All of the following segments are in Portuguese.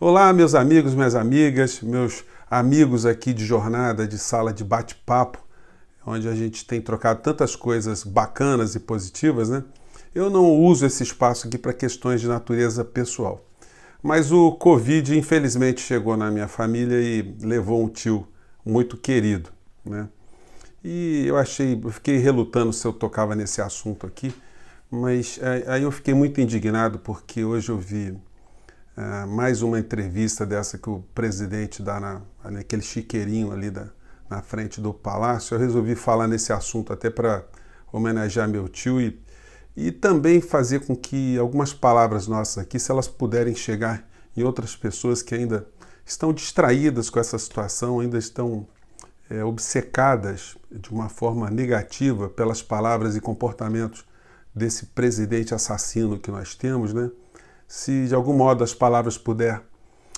Olá, meus amigos, minhas amigas, meus amigos aqui de jornada, de sala de bate-papo, onde a gente tem trocado tantas coisas bacanas e positivas, né? Eu não uso esse espaço aqui para questões de natureza pessoal. Mas o Covid, infelizmente, chegou na minha família e levou um tio muito querido, né? E eu achei, eu fiquei relutando se eu tocava nesse assunto aqui, mas é, aí eu fiquei muito indignado porque hoje eu vi é, mais uma entrevista dessa que o presidente dá na, naquele chiqueirinho ali da, na frente do palácio. Eu resolvi falar nesse assunto até para homenagear meu tio e, e também fazer com que algumas palavras nossas aqui, se elas puderem chegar em outras pessoas que ainda estão distraídas com essa situação, ainda estão é, obcecadas de uma forma negativa pelas palavras e comportamentos desse presidente assassino que nós temos, né? se de algum modo as palavras puder,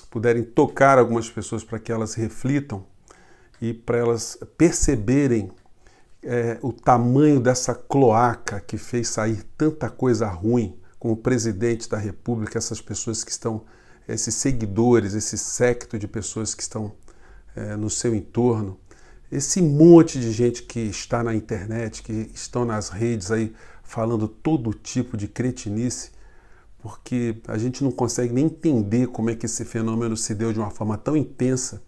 puderem tocar algumas pessoas para que elas reflitam e para elas perceberem é, o tamanho dessa cloaca que fez sair tanta coisa ruim, como presidente da República, essas pessoas que estão, esses seguidores, esse secto de pessoas que estão é, no seu entorno, esse monte de gente que está na internet, que estão nas redes aí falando todo tipo de cretinice porque a gente não consegue nem entender como é que esse fenômeno se deu de uma forma tão intensa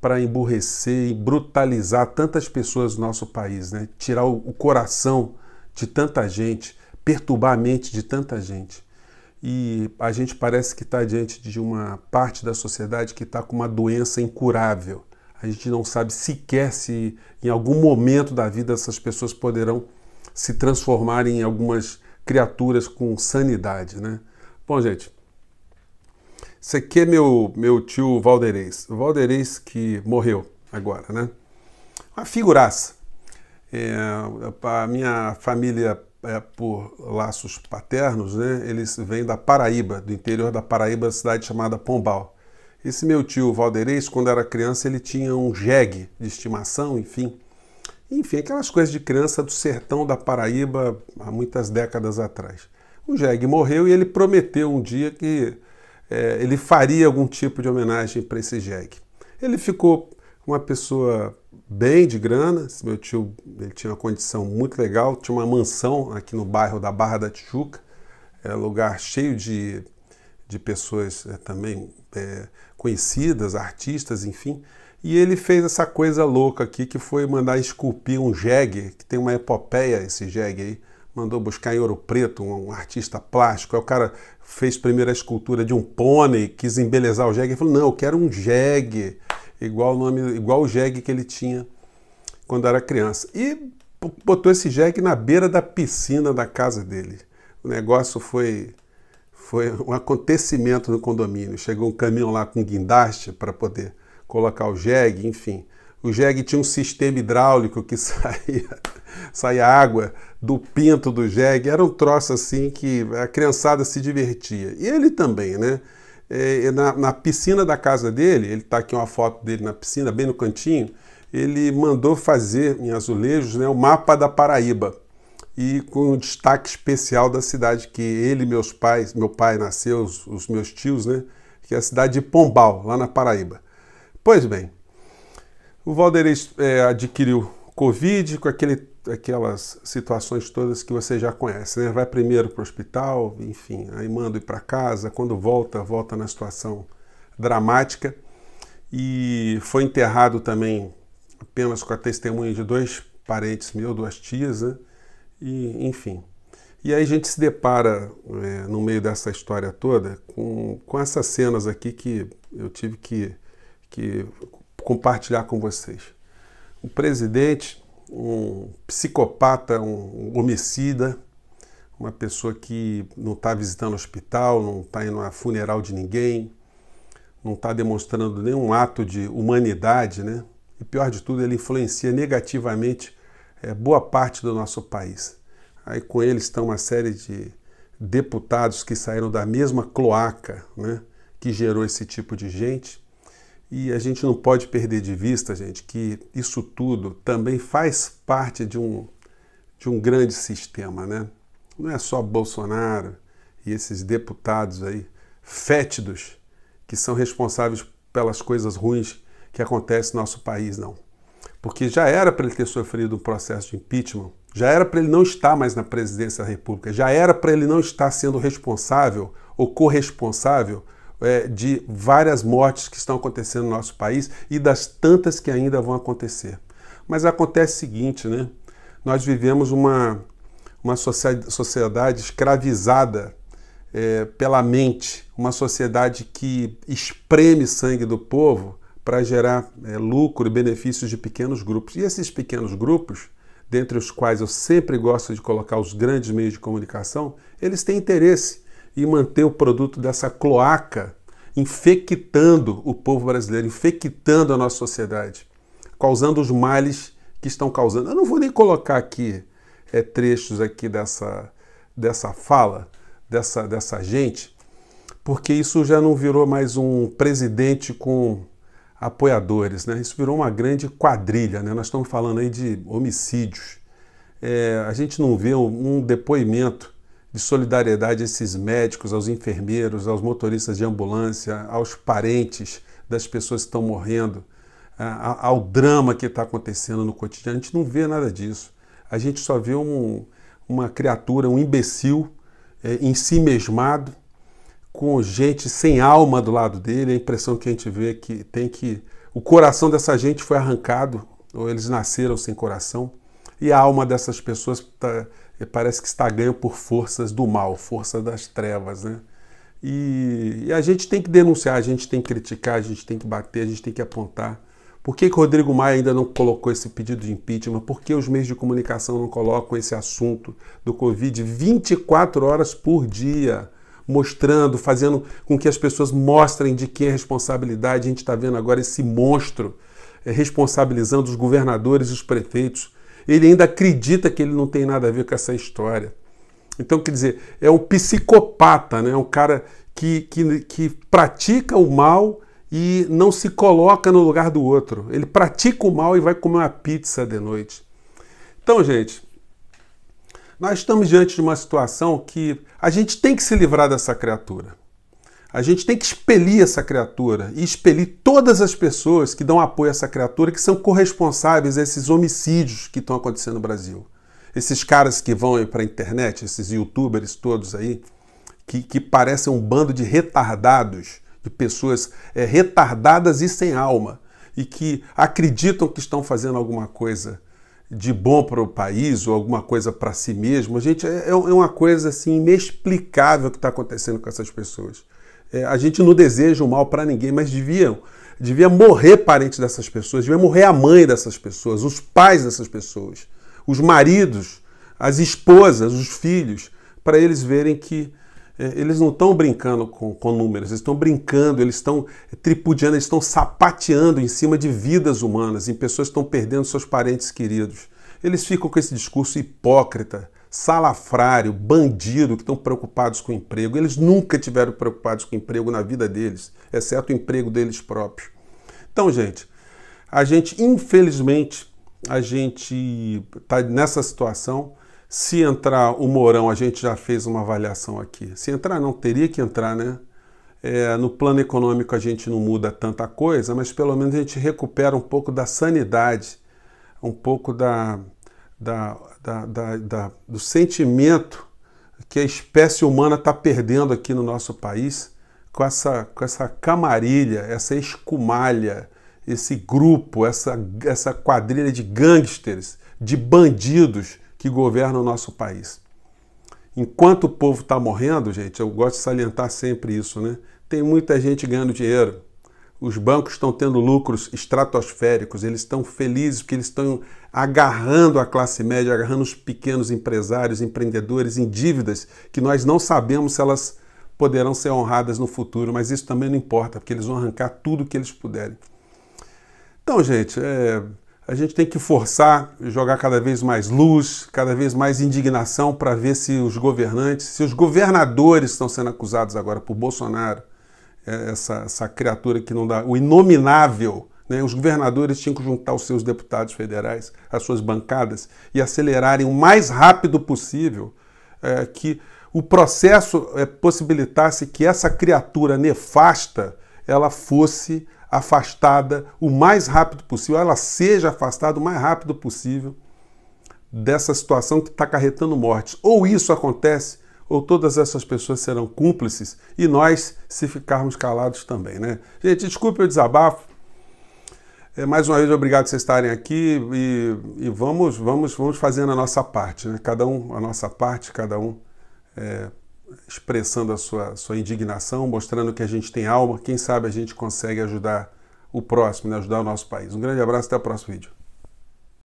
para emburrecer e brutalizar tantas pessoas do nosso país, né? tirar o coração de tanta gente, perturbar a mente de tanta gente. E a gente parece que está diante de uma parte da sociedade que está com uma doença incurável. A gente não sabe sequer se em algum momento da vida essas pessoas poderão se transformar em algumas criaturas com sanidade, né? Bom, gente, esse aqui é meu, meu tio Valderês, O que morreu agora, né? Uma figuraça. É, a minha família, é, por laços paternos, né? Eles vêm da Paraíba, do interior da Paraíba, cidade chamada Pombal. Esse meu tio Valderês, quando era criança, ele tinha um jegue de estimação, enfim. Enfim, aquelas coisas de criança do sertão da Paraíba há muitas décadas atrás. O Jeg morreu e ele prometeu um dia que é, ele faria algum tipo de homenagem para esse Jeg. Ele ficou uma pessoa bem de grana, esse meu tio ele tinha uma condição muito legal, tinha uma mansão aqui no bairro da Barra da Tijuca, é um lugar cheio de, de pessoas é, também é, conhecidas, artistas, enfim. E ele fez essa coisa louca aqui que foi mandar esculpir um jegue, que tem uma epopeia esse jegue aí. Mandou buscar em Ouro Preto um, um artista plástico. Aí o cara fez primeiro a escultura de um pônei, quis embelezar o jegue. Ele falou: Não, eu quero um jegue, igual o, nome, igual o jegue que ele tinha quando era criança. E botou esse jegue na beira da piscina da casa dele. O negócio foi foi um acontecimento no condomínio. Chegou um caminhão lá com guindaste para poder colocar o jegue, enfim. O jegue tinha um sistema hidráulico que saía, saía água do pinto do jegue. Era um troço assim que a criançada se divertia. E ele também, né? É, na, na, piscina da casa dele, ele está aqui uma foto dele na piscina, bem no cantinho, ele mandou fazer em azulejos né, o mapa da Paraíba. E com um destaque especial da cidade que ele e meus pais, meu pai nasceu, os, os meus tios, né? Que é a cidade de Pombal, lá na Paraíba. Pois bem, o Valderei é, adquiriu Covid com aquele, aquelas situações todas que você já conhece, né? Vai primeiro para o hospital, enfim, aí manda ir para casa, quando volta, volta na situação dramática. E foi enterrado também apenas com a testemunha de dois parentes meus, duas tias, né? E, enfim. E aí a gente se depara, é, no meio dessa história toda, com, com essas cenas aqui que eu tive que que compartilhar com vocês. O presidente, um psicopata, um homicida, uma pessoa que não está visitando hospital, não está indo a funeral de ninguém, não está demonstrando nenhum ato de humanidade, né? E pior de tudo, ele influencia negativamente é, boa parte do nosso país. Aí com ele estão uma série de deputados que saíram da mesma cloaca, né? Que gerou esse tipo de gente. E a gente não pode perder de vista, gente, que isso tudo também faz parte de um, de um grande sistema, né? Não é só Bolsonaro e esses deputados aí fétidos que são responsáveis pelas coisas ruins que acontecem no nosso país, não. Porque já era para ele ter sofrido um processo de impeachment, já era para ele não estar mais na presidência da República, já era para ele não estar sendo responsável ou corresponsável é, de várias mortes que estão acontecendo no nosso país e das tantas que ainda vão acontecer. Mas acontece o seguinte, né? Nós vivemos uma, uma sociedade escravizada é, pela mente, uma sociedade que espreme sangue do povo para gerar é, lucro e benefícios de pequenos grupos. E esses pequenos grupos, dentre os quais eu sempre gosto de colocar os grandes meios de comunicação, eles têm interesse e manter o produto dessa cloaca infectando o povo brasileiro, infectando a nossa sociedade, causando os males que estão causando. Eu não vou nem colocar aqui é, trechos aqui dessa, dessa fala, dessa, dessa gente, porque isso já não virou mais um presidente com apoiadores, né? Isso virou uma grande quadrilha, né? Nós estamos falando aí de homicídios. É, a gente não vê um, um depoimento de solidariedade a esses médicos, aos enfermeiros, aos motoristas de ambulância, aos parentes das pessoas que estão morrendo, ao drama que está acontecendo no cotidiano. A gente não vê nada disso. A gente só vê um, uma criatura, um imbecil, é, em si mesmado, com gente sem alma do lado dele. A impressão que a gente vê é que tem que. O coração dessa gente foi arrancado, ou eles nasceram sem coração e a alma dessas pessoas tá, é, parece que está ganho por forças do mal, força das trevas, né? E, e, a gente tem que denunciar, a gente tem que criticar, a gente tem que bater, a gente tem que apontar. Por que, que Rodrigo Maia ainda não colocou esse pedido de impeachment? Por que os meios de comunicação não colocam esse assunto do Covid 24 horas por dia? mostrando, fazendo com que as pessoas mostrem de quem é a responsabilidade. A gente está vendo agora esse monstro é, responsabilizando os governadores e os prefeitos ele ainda acredita que ele não tem nada a ver com essa história. Então, quer dizer, é um psicopata, né? é um cara que, que, que pratica o mal e não se coloca no lugar do outro. Ele pratica o mal e vai comer uma pizza de noite. Então, gente, nós estamos diante de uma situação que a gente tem que se livrar dessa criatura. A gente tem que expelir essa criatura e expelir todas as pessoas que dão apoio a essa criatura, que são corresponsáveis a esses homicídios que estão acontecendo no Brasil. Esses caras que vão para a internet, esses youtubers todos aí, que, que, parecem um bando de retardados, de pessoas é, retardadas e sem alma, e que acreditam que estão fazendo alguma coisa de bom para o país ou alguma coisa para si mesmo. Gente, é, é, é uma coisa assim inexplicável que está acontecendo com essas pessoas. É, a gente não deseja o mal para ninguém, mas deviam. Devia morrer parente dessas pessoas, devia morrer a mãe dessas pessoas, os pais dessas pessoas, os maridos, as esposas, os filhos, para eles verem que é, eles não estão brincando com, com números, eles estão brincando, eles estão é, tripudiando, eles estão sapateando em cima de vidas humanas, em pessoas que estão perdendo seus parentes queridos. Eles ficam com esse discurso hipócrita salafrário, bandido, que estão preocupados com o emprego. Eles nunca tiveram preocupados com o emprego na vida deles, exceto o emprego deles próprios. Então, gente, a gente, infelizmente, a gente está nessa situação. Se entrar o Mourão, a gente já fez uma avaliação aqui. Se entrar, não, teria que entrar, né? É, no plano econômico a gente não muda tanta coisa, mas pelo menos a gente recupera um pouco da sanidade, um pouco da, da, da, da, do sentimento que a espécie humana está perdendo aqui no nosso país com essa, com essa camarilha, essa escumalha, esse grupo, essa, essa quadrilha de gangsters, de bandidos que governam o nosso país. Enquanto o povo está morrendo, gente, eu gosto de salientar sempre isso, né? Tem muita gente ganhando dinheiro, os bancos estão tendo lucros estratosféricos, eles estão felizes porque eles estão agarrando a classe média, agarrando os pequenos empresários, empreendedores em dívidas que nós não sabemos se elas poderão ser honradas no futuro, mas isso também não importa, porque eles vão arrancar tudo que eles puderem. Então, gente, é, a gente tem que forçar, jogar cada vez mais luz, cada vez mais indignação para ver se os governantes, se os governadores estão sendo acusados agora por Bolsonaro, é, essa, essa criatura que não dá, o inominável. Né? Os governadores tinham que juntar os seus deputados federais, as suas bancadas, e acelerarem o mais rápido possível é, que o processo é, possibilitasse que essa criatura nefasta ela fosse afastada o mais rápido possível, ela seja afastada o mais rápido possível dessa situação que está acarretando mortes. Ou isso acontece ou todas essas pessoas serão cúmplices e nós se ficarmos calados também, né? Gente, desculpe o desabafo. É, mais uma vez, obrigado por vocês estarem aqui e, e, vamos, vamos, vamos fazendo a nossa parte, né? Cada um a nossa parte, cada um é, expressando a sua, sua indignação, mostrando que a gente tem alma. Quem sabe a gente consegue ajudar o próximo, né? ajudar o nosso país. Um grande abraço, até o próximo vídeo.